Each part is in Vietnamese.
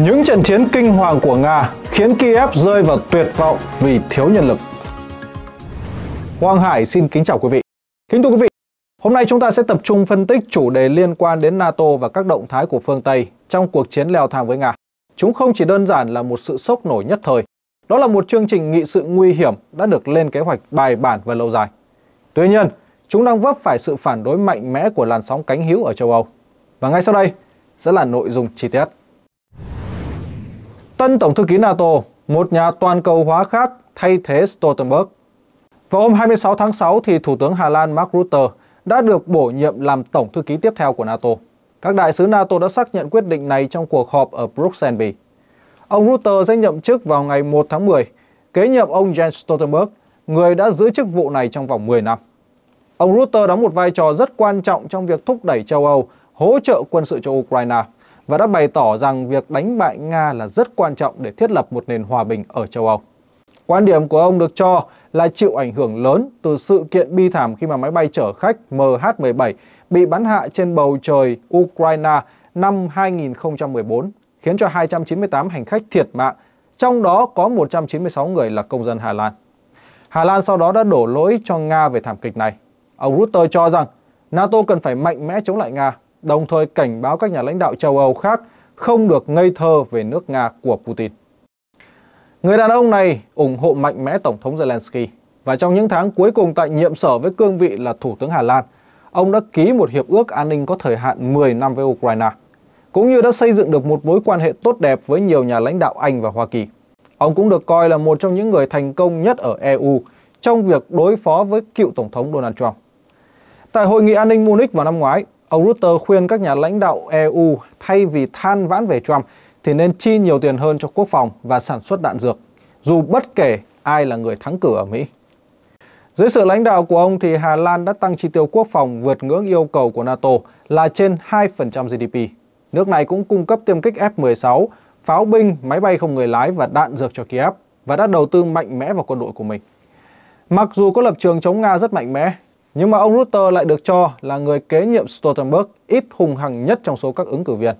Những trận chiến kinh hoàng của Nga khiến Kiev rơi vào tuyệt vọng vì thiếu nhân lực. Hoàng Hải xin kính chào quý vị. Kính thưa quý vị, hôm nay chúng ta sẽ tập trung phân tích chủ đề liên quan đến NATO và các động thái của phương Tây trong cuộc chiến leo thang với Nga. Chúng không chỉ đơn giản là một sự sốc nổi nhất thời, đó là một chương trình nghị sự nguy hiểm đã được lên kế hoạch bài bản và lâu dài. Tuy nhiên, chúng đang vấp phải sự phản đối mạnh mẽ của làn sóng cánh hữu ở châu Âu. Và ngay sau đây sẽ là nội dung chi tiết. Tân Tổng thư ký NATO, một nhà toàn cầu hóa khác thay thế Stoltenberg. Vào hôm 26 tháng 6 thì Thủ tướng Hà Lan Mark Rutte đã được bổ nhiệm làm Tổng thư ký tiếp theo của NATO. Các đại sứ NATO đã xác nhận quyết định này trong cuộc họp ở Bruxelles, Ông Rutte sẽ nhậm chức vào ngày 1 tháng 10, kế nhiệm ông Jens Stoltenberg, người đã giữ chức vụ này trong vòng 10 năm. Ông Rutte đóng một vai trò rất quan trọng trong việc thúc đẩy châu Âu hỗ trợ quân sự cho Ukraine – và đã bày tỏ rằng việc đánh bại Nga là rất quan trọng để thiết lập một nền hòa bình ở châu Âu. Quan điểm của ông được cho là chịu ảnh hưởng lớn từ sự kiện bi thảm khi mà máy bay chở khách MH17 bị bắn hạ trên bầu trời Ukraine năm 2014, khiến cho 298 hành khách thiệt mạng, trong đó có 196 người là công dân Hà Lan. Hà Lan sau đó đã đổ lỗi cho Nga về thảm kịch này. Ông rutte cho rằng NATO cần phải mạnh mẽ chống lại Nga đồng thời cảnh báo các nhà lãnh đạo châu Âu khác không được ngây thơ về nước Nga của Putin. Người đàn ông này ủng hộ mạnh mẽ Tổng thống Zelensky và trong những tháng cuối cùng tại nhiệm sở với cương vị là Thủ tướng Hà Lan, ông đã ký một hiệp ước an ninh có thời hạn 10 năm với Ukraine, cũng như đã xây dựng được một mối quan hệ tốt đẹp với nhiều nhà lãnh đạo Anh và Hoa Kỳ. Ông cũng được coi là một trong những người thành công nhất ở EU trong việc đối phó với cựu Tổng thống Donald Trump. Tại hội nghị an ninh Munich vào năm ngoái, Ông Rutte khuyên các nhà lãnh đạo EU thay vì than vãn về Trump thì nên chi nhiều tiền hơn cho quốc phòng và sản xuất đạn dược, dù bất kể ai là người thắng cử ở Mỹ. Dưới sự lãnh đạo của ông thì Hà Lan đã tăng chi tiêu quốc phòng vượt ngưỡng yêu cầu của NATO là trên 2% GDP. Nước này cũng cung cấp tiêm kích F-16, pháo binh, máy bay không người lái và đạn dược cho Kiev và đã đầu tư mạnh mẽ vào quân đội của mình. Mặc dù có lập trường chống Nga rất mạnh mẽ, nhưng mà ông Rutte lại được cho là người kế nhiệm Stoltenberg ít hùng hằng nhất trong số các ứng cử viên.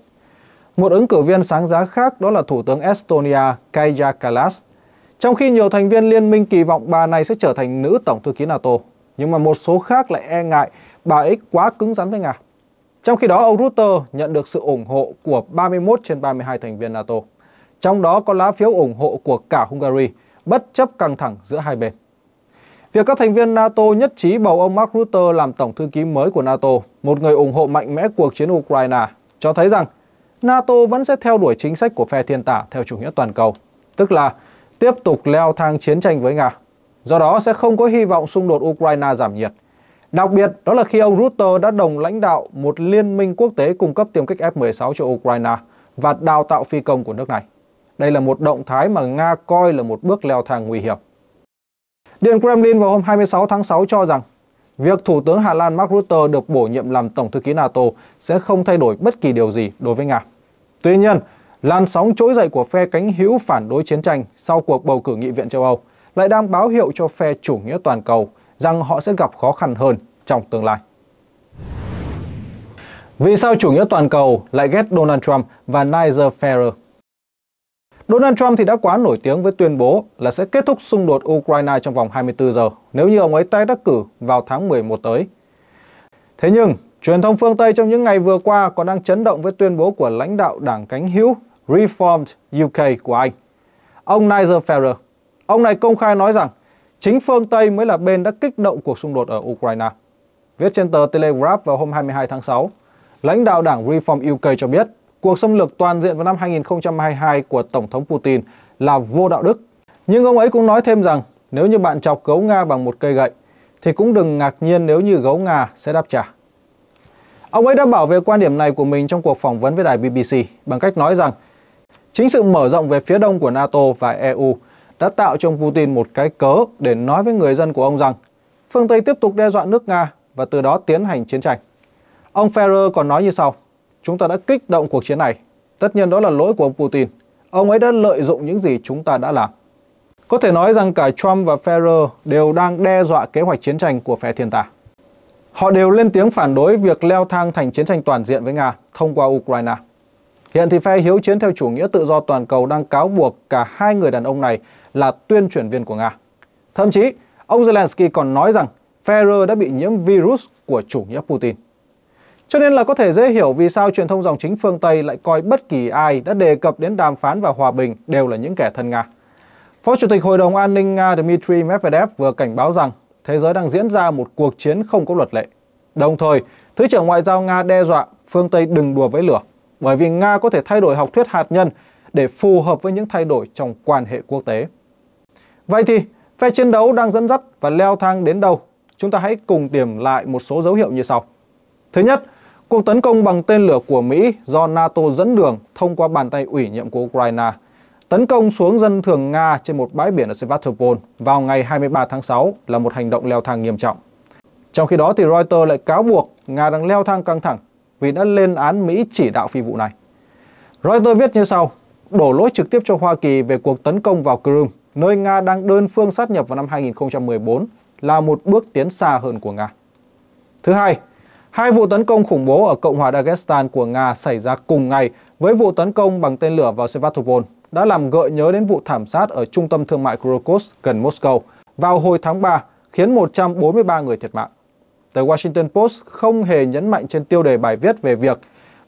Một ứng cử viên sáng giá khác đó là Thủ tướng Estonia Kaja Kallas. Trong khi nhiều thành viên liên minh kỳ vọng bà này sẽ trở thành nữ tổng thư ký NATO, nhưng mà một số khác lại e ngại bà ấy quá cứng rắn với Nga. Trong khi đó, ông Rutte nhận được sự ủng hộ của 31 trên 32 thành viên NATO. Trong đó có lá phiếu ủng hộ của cả Hungary, bất chấp căng thẳng giữa hai bên. Việc các thành viên NATO nhất trí bầu ông Mark Rutte làm tổng thư ký mới của NATO, một người ủng hộ mạnh mẽ cuộc chiến Ukraine, cho thấy rằng NATO vẫn sẽ theo đuổi chính sách của phe thiên tả theo chủ nghĩa toàn cầu, tức là tiếp tục leo thang chiến tranh với Nga. Do đó sẽ không có hy vọng xung đột Ukraine giảm nhiệt. Đặc biệt, đó là khi ông Rutte đã đồng lãnh đạo một liên minh quốc tế cung cấp tiêm kích F-16 cho Ukraine và đào tạo phi công của nước này. Đây là một động thái mà Nga coi là một bước leo thang nguy hiểm. Điện Kremlin vào hôm 26 tháng 6 cho rằng việc Thủ tướng Hà Lan Mark Rutte được bổ nhiệm làm Tổng thư ký NATO sẽ không thay đổi bất kỳ điều gì đối với Nga. Tuy nhiên, làn sóng trỗi dậy của phe cánh hữu phản đối chiến tranh sau cuộc bầu cử nghị viện châu Âu lại đang báo hiệu cho phe chủ nghĩa toàn cầu rằng họ sẽ gặp khó khăn hơn trong tương lai. Vì sao chủ nghĩa toàn cầu lại ghét Donald Trump và Nigel Farage? Donald Trump thì đã quá nổi tiếng với tuyên bố là sẽ kết thúc xung đột Ukraine trong vòng 24 giờ nếu như ông ấy tái đắc cử vào tháng 11 tới. Thế nhưng, truyền thông phương Tây trong những ngày vừa qua còn đang chấn động với tuyên bố của lãnh đạo đảng cánh hữu Reformed UK của Anh. Ông Nigel Farage, ông này công khai nói rằng chính phương Tây mới là bên đã kích động cuộc xung đột ở Ukraine. Viết trên tờ Telegraph vào hôm 22 tháng 6, lãnh đạo đảng Reform UK cho biết cuộc xâm lược toàn diện vào năm 2022 của Tổng thống Putin là vô đạo đức. Nhưng ông ấy cũng nói thêm rằng nếu như bạn chọc gấu Nga bằng một cây gậy thì cũng đừng ngạc nhiên nếu như gấu Nga sẽ đáp trả. Ông ấy đã bảo vệ quan điểm này của mình trong cuộc phỏng vấn với đài BBC bằng cách nói rằng chính sự mở rộng về phía đông của NATO và EU đã tạo cho ông Putin một cái cớ để nói với người dân của ông rằng phương Tây tiếp tục đe dọa nước Nga và từ đó tiến hành chiến tranh. Ông Ferrer còn nói như sau chúng ta đã kích động cuộc chiến này. Tất nhiên đó là lỗi của ông Putin. Ông ấy đã lợi dụng những gì chúng ta đã làm. Có thể nói rằng cả Trump và Ferrer đều đang đe dọa kế hoạch chiến tranh của phe thiên tà. Họ đều lên tiếng phản đối việc leo thang thành chiến tranh toàn diện với Nga thông qua Ukraine. Hiện thì phe hiếu chiến theo chủ nghĩa tự do toàn cầu đang cáo buộc cả hai người đàn ông này là tuyên truyền viên của Nga. Thậm chí, ông Zelensky còn nói rằng Ferrer đã bị nhiễm virus của chủ nghĩa Putin. Cho nên là có thể dễ hiểu vì sao truyền thông dòng chính phương Tây lại coi bất kỳ ai đã đề cập đến đàm phán và hòa bình đều là những kẻ thân Nga. Phó Chủ tịch Hội đồng An ninh Nga Dmitry Medvedev vừa cảnh báo rằng thế giới đang diễn ra một cuộc chiến không có luật lệ. Đồng thời, Thứ trưởng Ngoại giao Nga đe dọa phương Tây đừng đùa với lửa, bởi vì Nga có thể thay đổi học thuyết hạt nhân để phù hợp với những thay đổi trong quan hệ quốc tế. Vậy thì, phe chiến đấu đang dẫn dắt và leo thang đến đâu? Chúng ta hãy cùng tìm lại một số dấu hiệu như sau. Thứ nhất, Cuộc tấn công bằng tên lửa của Mỹ do NATO dẫn đường thông qua bàn tay ủy nhiệm của Ukraine tấn công xuống dân thường Nga trên một bãi biển ở Sevastopol vào ngày 23 tháng 6 là một hành động leo thang nghiêm trọng. Trong khi đó thì Reuters lại cáo buộc Nga đang leo thang căng thẳng vì đã lên án Mỹ chỉ đạo phi vụ này. Reuters viết như sau, đổ lỗi trực tiếp cho Hoa Kỳ về cuộc tấn công vào Crimea, nơi Nga đang đơn phương sát nhập vào năm 2014 là một bước tiến xa hơn của Nga. Thứ hai, Hai vụ tấn công khủng bố ở Cộng hòa Dagestan của Nga xảy ra cùng ngày với vụ tấn công bằng tên lửa vào Sevastopol đã làm gợi nhớ đến vụ thảm sát ở trung tâm thương mại Krokos gần Moscow vào hồi tháng 3, khiến 143 người thiệt mạng. Tờ Washington Post không hề nhấn mạnh trên tiêu đề bài viết về việc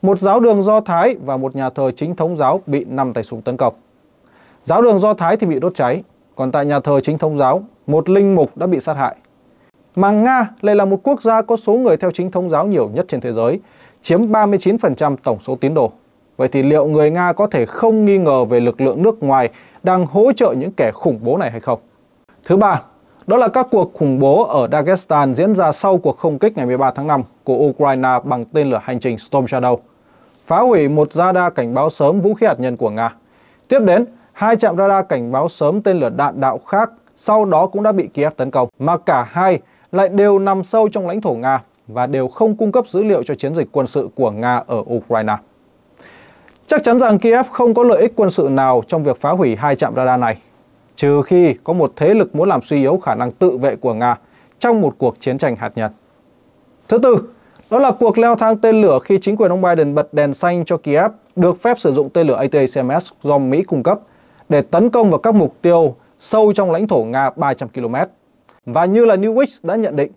một giáo đường Do Thái và một nhà thờ chính thống giáo bị 5 tay súng tấn công. Giáo đường Do Thái thì bị đốt cháy, còn tại nhà thờ chính thống giáo, một linh mục đã bị sát hại mà Nga lại là một quốc gia có số người theo chính thống giáo nhiều nhất trên thế giới, chiếm 39% tổng số tín đồ. Vậy thì liệu người Nga có thể không nghi ngờ về lực lượng nước ngoài đang hỗ trợ những kẻ khủng bố này hay không? Thứ ba, đó là các cuộc khủng bố ở Dagestan diễn ra sau cuộc không kích ngày 13 tháng 5 của Ukraine bằng tên lửa hành trình Storm Shadow, phá hủy một radar cảnh báo sớm vũ khí hạt nhân của Nga. Tiếp đến, hai trạm radar cảnh báo sớm tên lửa đạn đạo khác sau đó cũng đã bị Kiev tấn công, mà cả hai lại đều nằm sâu trong lãnh thổ Nga và đều không cung cấp dữ liệu cho chiến dịch quân sự của Nga ở Ukraine. Chắc chắn rằng Kiev không có lợi ích quân sự nào trong việc phá hủy hai trạm radar này, trừ khi có một thế lực muốn làm suy yếu khả năng tự vệ của Nga trong một cuộc chiến tranh hạt nhân. Thứ tư, đó là cuộc leo thang tên lửa khi chính quyền ông Biden bật đèn xanh cho Kiev được phép sử dụng tên lửa ATACMS do Mỹ cung cấp để tấn công vào các mục tiêu sâu trong lãnh thổ Nga 300 km và như là Newsweek đã nhận định,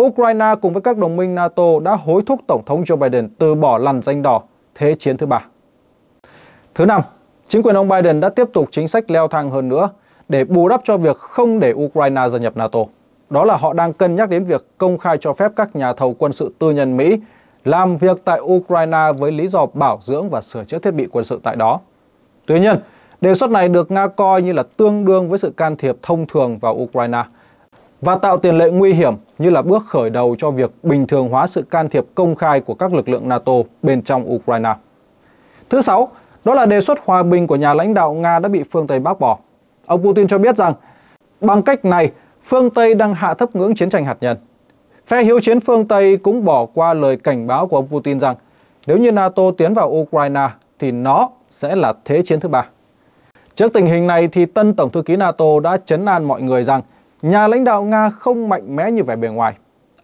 Ukraine cùng với các đồng minh NATO đã hối thúc Tổng thống Joe Biden từ bỏ lằn danh đỏ thế chiến thứ ba. Thứ năm, chính quyền ông Biden đã tiếp tục chính sách leo thang hơn nữa để bù đắp cho việc không để Ukraine gia nhập NATO. Đó là họ đang cân nhắc đến việc công khai cho phép các nhà thầu quân sự tư nhân Mỹ làm việc tại Ukraine với lý do bảo dưỡng và sửa chữa thiết bị quân sự tại đó. Tuy nhiên, đề xuất này được Nga coi như là tương đương với sự can thiệp thông thường vào Ukraine – và tạo tiền lệ nguy hiểm như là bước khởi đầu cho việc bình thường hóa sự can thiệp công khai của các lực lượng NATO bên trong Ukraine. Thứ sáu, đó là đề xuất hòa bình của nhà lãnh đạo Nga đã bị phương Tây bác bỏ. Ông Putin cho biết rằng, bằng cách này, phương Tây đang hạ thấp ngưỡng chiến tranh hạt nhân. Phe hiếu chiến phương Tây cũng bỏ qua lời cảnh báo của ông Putin rằng nếu như NATO tiến vào Ukraine thì nó sẽ là thế chiến thứ ba. Trước tình hình này thì tân Tổng thư ký NATO đã chấn an mọi người rằng Nhà lãnh đạo Nga không mạnh mẽ như vẻ bề ngoài.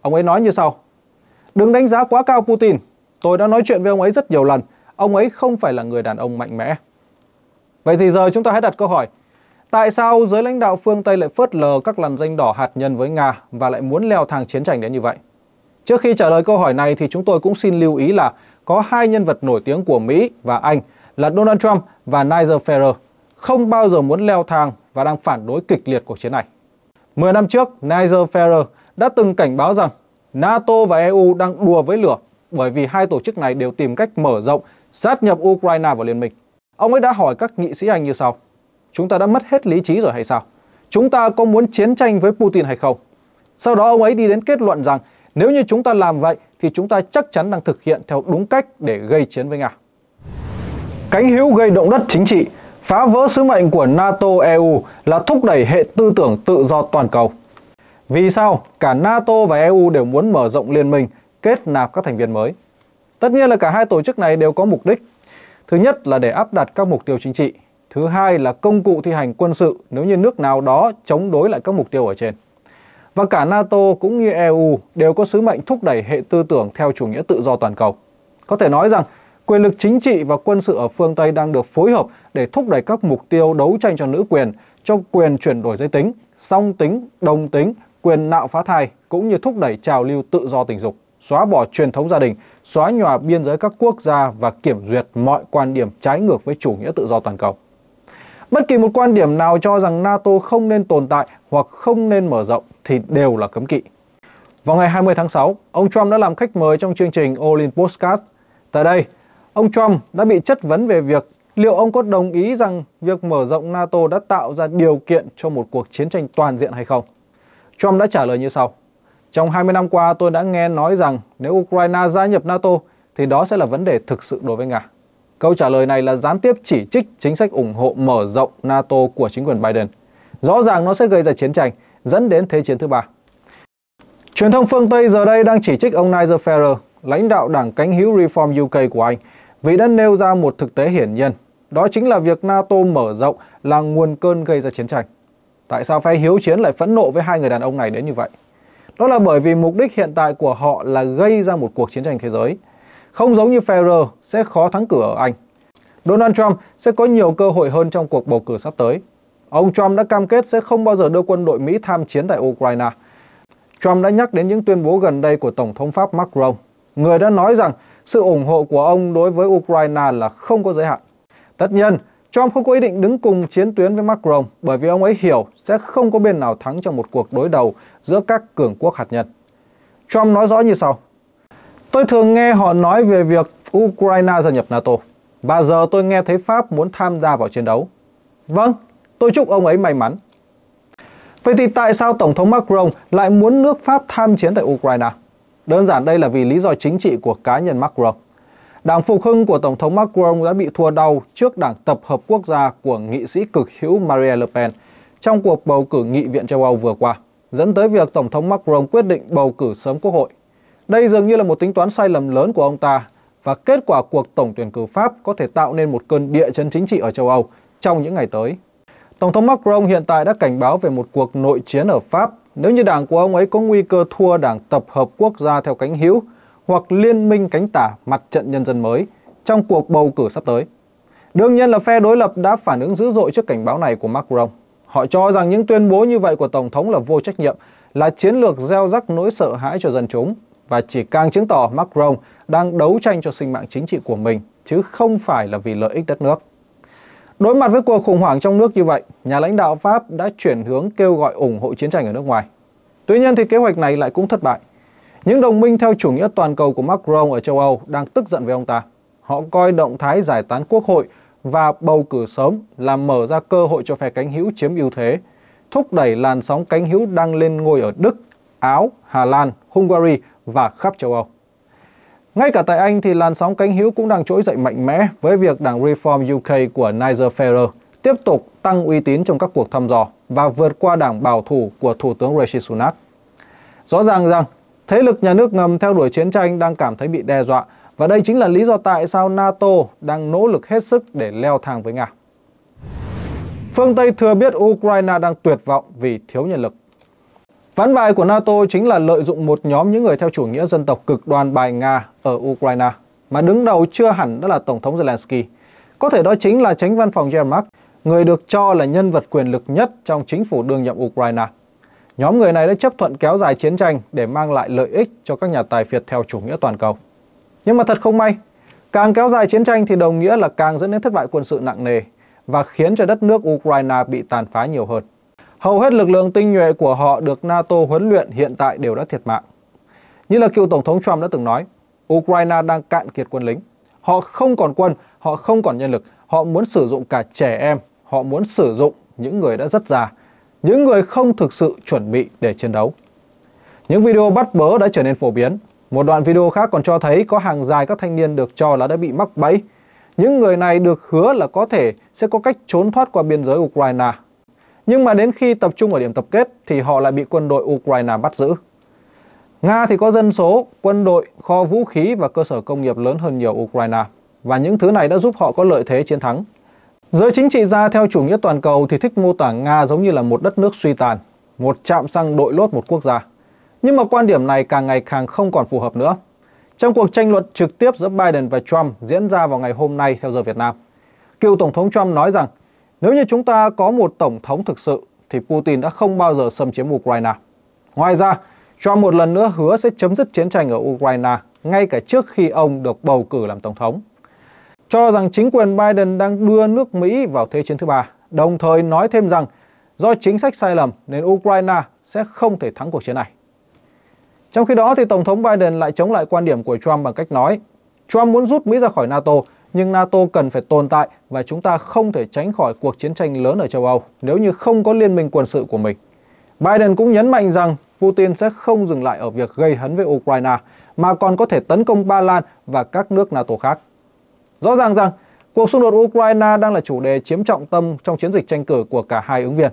Ông ấy nói như sau. Đừng đánh giá quá cao Putin. Tôi đã nói chuyện với ông ấy rất nhiều lần. Ông ấy không phải là người đàn ông mạnh mẽ. Vậy thì giờ chúng ta hãy đặt câu hỏi. Tại sao giới lãnh đạo phương Tây lại phớt lờ các làn danh đỏ hạt nhân với Nga và lại muốn leo thang chiến tranh đến như vậy? Trước khi trả lời câu hỏi này thì chúng tôi cũng xin lưu ý là có hai nhân vật nổi tiếng của Mỹ và Anh là Donald Trump và Nigel Farage không bao giờ muốn leo thang và đang phản đối kịch liệt cuộc chiến này. 10 năm trước, Nigel Farage đã từng cảnh báo rằng NATO và EU đang đùa với lửa bởi vì hai tổ chức này đều tìm cách mở rộng sát nhập Ukraine vào liên minh. Ông ấy đã hỏi các nghị sĩ Anh như sau. Chúng ta đã mất hết lý trí rồi hay sao? Chúng ta có muốn chiến tranh với Putin hay không? Sau đó ông ấy đi đến kết luận rằng nếu như chúng ta làm vậy thì chúng ta chắc chắn đang thực hiện theo đúng cách để gây chiến với Nga. Cánh hữu gây động đất chính trị Phá vỡ sứ mệnh của NATO-EU là thúc đẩy hệ tư tưởng tự do toàn cầu. Vì sao cả NATO và EU đều muốn mở rộng liên minh, kết nạp các thành viên mới? Tất nhiên là cả hai tổ chức này đều có mục đích. Thứ nhất là để áp đặt các mục tiêu chính trị. Thứ hai là công cụ thi hành quân sự nếu như nước nào đó chống đối lại các mục tiêu ở trên. Và cả NATO cũng như EU đều có sứ mệnh thúc đẩy hệ tư tưởng theo chủ nghĩa tự do toàn cầu. Có thể nói rằng Quyền lực chính trị và quân sự ở phương Tây đang được phối hợp để thúc đẩy các mục tiêu đấu tranh cho nữ quyền, cho quyền chuyển đổi giới tính, song tính, đồng tính, quyền nạo phá thai cũng như thúc đẩy trào lưu tự do tình dục, xóa bỏ truyền thống gia đình, xóa nhòa biên giới các quốc gia và kiểm duyệt mọi quan điểm trái ngược với chủ nghĩa tự do toàn cầu. Bất kỳ một quan điểm nào cho rằng NATO không nên tồn tại hoặc không nên mở rộng thì đều là cấm kỵ. Vào ngày 20 tháng 6, ông Trump đã làm khách mời trong chương trình All Podcast. Tại đây, Ông Trump đã bị chất vấn về việc liệu ông có đồng ý rằng việc mở rộng NATO đã tạo ra điều kiện cho một cuộc chiến tranh toàn diện hay không? Trump đã trả lời như sau. Trong 20 năm qua tôi đã nghe nói rằng nếu Ukraine gia nhập NATO thì đó sẽ là vấn đề thực sự đối với Nga. Câu trả lời này là gián tiếp chỉ trích chính sách ủng hộ mở rộng NATO của chính quyền Biden. Rõ ràng nó sẽ gây ra chiến tranh, dẫn đến Thế chiến thứ ba. Truyền thông phương Tây giờ đây đang chỉ trích ông Nigel Farage, lãnh đạo đảng cánh hữu Reform UK của Anh, vì đã nêu ra một thực tế hiển nhiên, đó chính là việc NATO mở rộng là nguồn cơn gây ra chiến tranh. Tại sao phe hiếu chiến lại phẫn nộ với hai người đàn ông này đến như vậy? Đó là bởi vì mục đích hiện tại của họ là gây ra một cuộc chiến tranh thế giới. Không giống như Ferrer sẽ khó thắng cử ở Anh. Donald Trump sẽ có nhiều cơ hội hơn trong cuộc bầu cử sắp tới. Ông Trump đã cam kết sẽ không bao giờ đưa quân đội Mỹ tham chiến tại Ukraine. Trump đã nhắc đến những tuyên bố gần đây của Tổng thống Pháp Macron, người đã nói rằng sự ủng hộ của ông đối với Ukraine là không có giới hạn. Tất nhiên, Trump không có ý định đứng cùng chiến tuyến với Macron bởi vì ông ấy hiểu sẽ không có bên nào thắng trong một cuộc đối đầu giữa các cường quốc hạt nhân. Trump nói rõ như sau. Tôi thường nghe họ nói về việc Ukraine gia nhập NATO. Và giờ tôi nghe thấy Pháp muốn tham gia vào chiến đấu. Vâng, tôi chúc ông ấy may mắn. Vậy thì tại sao Tổng thống Macron lại muốn nước Pháp tham chiến tại Ukraine? Đơn giản đây là vì lý do chính trị của cá nhân Macron. Đảng phục hưng của Tổng thống Macron đã bị thua đau trước Đảng Tập hợp Quốc gia của nghị sĩ cực hữu Marie Le Pen trong cuộc bầu cử nghị viện châu Âu vừa qua, dẫn tới việc Tổng thống Macron quyết định bầu cử sớm quốc hội. Đây dường như là một tính toán sai lầm lớn của ông ta và kết quả cuộc tổng tuyển cử Pháp có thể tạo nên một cơn địa chấn chính trị ở châu Âu trong những ngày tới. Tổng thống Macron hiện tại đã cảnh báo về một cuộc nội chiến ở Pháp nếu như đảng của ông ấy có nguy cơ thua đảng tập hợp quốc gia theo cánh hữu hoặc liên minh cánh tả mặt trận nhân dân mới trong cuộc bầu cử sắp tới. Đương nhiên là phe đối lập đã phản ứng dữ dội trước cảnh báo này của Macron. Họ cho rằng những tuyên bố như vậy của Tổng thống là vô trách nhiệm, là chiến lược gieo rắc nỗi sợ hãi cho dân chúng và chỉ càng chứng tỏ Macron đang đấu tranh cho sinh mạng chính trị của mình chứ không phải là vì lợi ích đất nước. Đối mặt với cuộc khủng hoảng trong nước như vậy, nhà lãnh đạo Pháp đã chuyển hướng kêu gọi ủng hộ chiến tranh ở nước ngoài. Tuy nhiên thì kế hoạch này lại cũng thất bại. Những đồng minh theo chủ nghĩa toàn cầu của Macron ở châu Âu đang tức giận với ông ta. Họ coi động thái giải tán quốc hội và bầu cử sớm là mở ra cơ hội cho phe cánh hữu chiếm ưu thế, thúc đẩy làn sóng cánh hữu đang lên ngôi ở Đức, Áo, Hà Lan, Hungary và khắp châu Âu. Ngay cả tại Anh thì làn sóng cánh hữu cũng đang trỗi dậy mạnh mẽ với việc đảng Reform UK của Nigel Farage tiếp tục tăng uy tín trong các cuộc thăm dò và vượt qua đảng bảo thủ của Thủ tướng Rishi Sunak. Rõ ràng rằng thế lực nhà nước ngầm theo đuổi chiến tranh đang cảm thấy bị đe dọa và đây chính là lý do tại sao NATO đang nỗ lực hết sức để leo thang với Nga. Phương Tây thừa biết Ukraine đang tuyệt vọng vì thiếu nhân lực. Ván bài của NATO chính là lợi dụng một nhóm những người theo chủ nghĩa dân tộc cực đoan bài Nga ở Ukraine, mà đứng đầu chưa hẳn đó là Tổng thống Zelensky. Có thể đó chính là tránh văn phòng Yermak, người được cho là nhân vật quyền lực nhất trong chính phủ đương nhiệm Ukraine. Nhóm người này đã chấp thuận kéo dài chiến tranh để mang lại lợi ích cho các nhà tài phiệt theo chủ nghĩa toàn cầu. Nhưng mà thật không may, càng kéo dài chiến tranh thì đồng nghĩa là càng dẫn đến thất bại quân sự nặng nề và khiến cho đất nước Ukraine bị tàn phá nhiều hơn. Hầu hết lực lượng tinh nhuệ của họ được NATO huấn luyện hiện tại đều đã thiệt mạng. Như là cựu Tổng thống Trump đã từng nói, Ukraine đang cạn kiệt quân lính. Họ không còn quân, họ không còn nhân lực, họ muốn sử dụng cả trẻ em, họ muốn sử dụng những người đã rất già, những người không thực sự chuẩn bị để chiến đấu. Những video bắt bớ đã trở nên phổ biến. Một đoạn video khác còn cho thấy có hàng dài các thanh niên được cho là đã bị mắc bẫy. Những người này được hứa là có thể sẽ có cách trốn thoát qua biên giới Ukraine nhưng mà đến khi tập trung ở điểm tập kết thì họ lại bị quân đội Ukraine bắt giữ. Nga thì có dân số, quân đội, kho vũ khí và cơ sở công nghiệp lớn hơn nhiều Ukraine và những thứ này đã giúp họ có lợi thế chiến thắng. Giới chính trị gia theo chủ nghĩa toàn cầu thì thích mô tả Nga giống như là một đất nước suy tàn, một chạm xăng đội lốt một quốc gia. Nhưng mà quan điểm này càng ngày càng không còn phù hợp nữa. Trong cuộc tranh luận trực tiếp giữa Biden và Trump diễn ra vào ngày hôm nay theo giờ Việt Nam, cựu Tổng thống Trump nói rằng nếu như chúng ta có một tổng thống thực sự thì Putin đã không bao giờ xâm chiếm Ukraine. Ngoài ra, Trump một lần nữa hứa sẽ chấm dứt chiến tranh ở Ukraine ngay cả trước khi ông được bầu cử làm tổng thống. Cho rằng chính quyền Biden đang đưa nước Mỹ vào thế chiến thứ ba, đồng thời nói thêm rằng do chính sách sai lầm nên Ukraine sẽ không thể thắng cuộc chiến này. Trong khi đó thì Tổng thống Biden lại chống lại quan điểm của Trump bằng cách nói Trump muốn rút Mỹ ra khỏi NATO nhưng NATO cần phải tồn tại và chúng ta không thể tránh khỏi cuộc chiến tranh lớn ở châu Âu nếu như không có liên minh quân sự của mình. Biden cũng nhấn mạnh rằng Putin sẽ không dừng lại ở việc gây hấn với Ukraine mà còn có thể tấn công Ba Lan và các nước NATO khác. Rõ ràng rằng cuộc xung đột Ukraine đang là chủ đề chiếm trọng tâm trong chiến dịch tranh cử của cả hai ứng viên.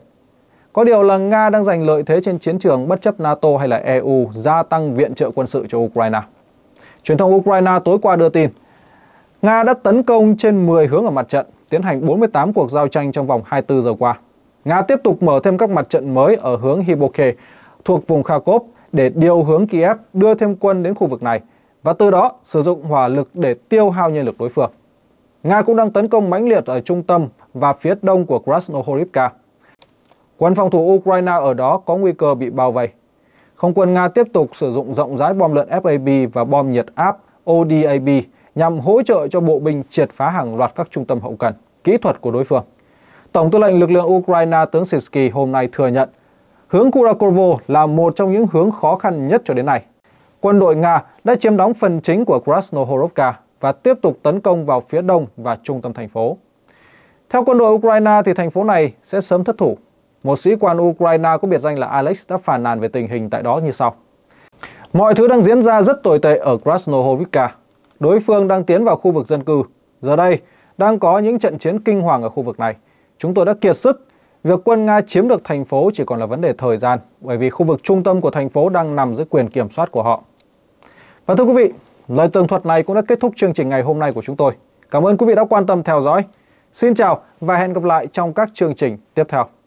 Có điều là Nga đang giành lợi thế trên chiến trường bất chấp NATO hay là EU gia tăng viện trợ quân sự cho Ukraine. Truyền thông Ukraine tối qua đưa tin Nga đã tấn công trên 10 hướng ở mặt trận, tiến hành 48 cuộc giao tranh trong vòng 24 giờ qua. Nga tiếp tục mở thêm các mặt trận mới ở hướng Hiboke thuộc vùng Kharkov để điều hướng Kiev đưa thêm quân đến khu vực này và từ đó sử dụng hỏa lực để tiêu hao nhân lực đối phương. Nga cũng đang tấn công mãnh liệt ở trung tâm và phía đông của Krasnohorivka. Quân phòng thủ Ukraine ở đó có nguy cơ bị bao vây. Không quân Nga tiếp tục sử dụng rộng rãi bom lợn FAB và bom nhiệt áp ODAB nhằm hỗ trợ cho bộ binh triệt phá hàng loạt các trung tâm hậu cần, kỹ thuật của đối phương. Tổng tư lệnh lực lượng Ukraine tướng Sinsky hôm nay thừa nhận hướng Kurakovo là một trong những hướng khó khăn nhất cho đến nay. Quân đội Nga đã chiếm đóng phần chính của Krasnohorovka và tiếp tục tấn công vào phía đông và trung tâm thành phố. Theo quân đội Ukraine thì thành phố này sẽ sớm thất thủ. Một sĩ quan Ukraine có biệt danh là Alex đã phàn nàn về tình hình tại đó như sau. Mọi thứ đang diễn ra rất tồi tệ ở Krasnohorovka đối phương đang tiến vào khu vực dân cư. Giờ đây, đang có những trận chiến kinh hoàng ở khu vực này. Chúng tôi đã kiệt sức. Việc quân Nga chiếm được thành phố chỉ còn là vấn đề thời gian, bởi vì khu vực trung tâm của thành phố đang nằm dưới quyền kiểm soát của họ. Và thưa quý vị, lời tường thuật này cũng đã kết thúc chương trình ngày hôm nay của chúng tôi. Cảm ơn quý vị đã quan tâm theo dõi. Xin chào và hẹn gặp lại trong các chương trình tiếp theo.